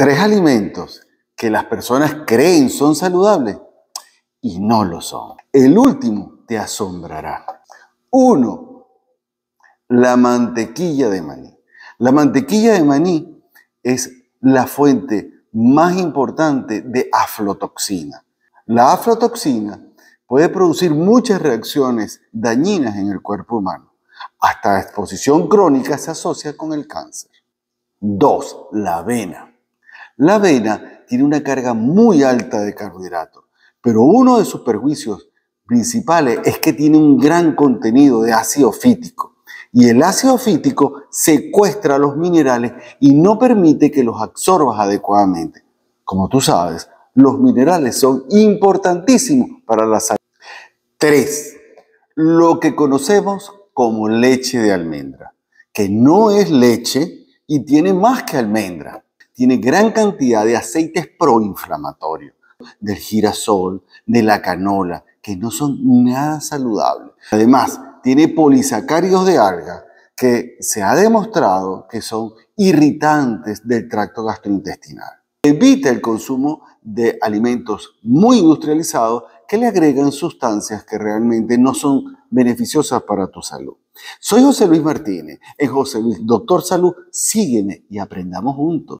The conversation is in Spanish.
tres alimentos que las personas creen son saludables y no lo son. El último te asombrará. Uno, la mantequilla de maní. La mantequilla de maní es la fuente más importante de aflotoxina. La aflotoxina puede producir muchas reacciones dañinas en el cuerpo humano. Hasta la exposición crónica se asocia con el cáncer. Dos, la avena. La avena tiene una carga muy alta de carbohidratos, pero uno de sus perjuicios principales es que tiene un gran contenido de ácido fítico. Y el ácido fítico secuestra los minerales y no permite que los absorbas adecuadamente. Como tú sabes, los minerales son importantísimos para la salud. 3. Lo que conocemos como leche de almendra, que no es leche y tiene más que almendra tiene gran cantidad de aceites proinflamatorios, del girasol, de la canola, que no son nada saludables. Además, tiene polisacáridos de alga que se ha demostrado que son irritantes del tracto gastrointestinal. Evita el consumo de alimentos muy industrializados que le agregan sustancias que realmente no son beneficiosas para tu salud. Soy José Luis Martínez, es José Luis Doctor Salud. Sígueme y aprendamos juntos.